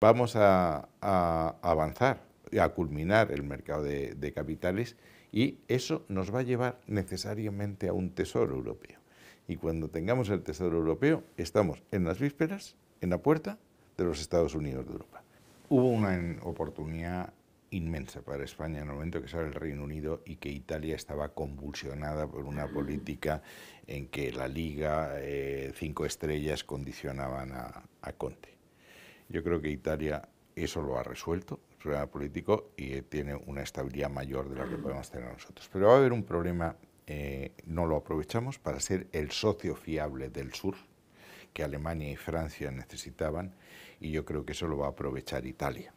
vamos a, avanzar, a culminar el mercado de, capitales y eso nos va a llevar necesariamente a un tesoro europeo. Y cuando tengamos el tesoro europeo, estamos en las vísperas, en la puerta de los Estados Unidos de Europa. Hubo una oportunidad inmensa para España en el momento que sale el Reino Unido y que Italia estaba convulsionada por una política en que la Liga, eh, cinco estrellas, condicionaban a Conte. Yo creo que Italia eso lo ha resuelto, el problema político, y eh, tiene una estabilidad mayor de la que podemos tener nosotros. Pero va a haber un problema, eh, no lo aprovechamos, para ser el socio fiable del sur, que Alemania y Francia necesitaban, y yo creo que eso lo va a aprovechar Italia.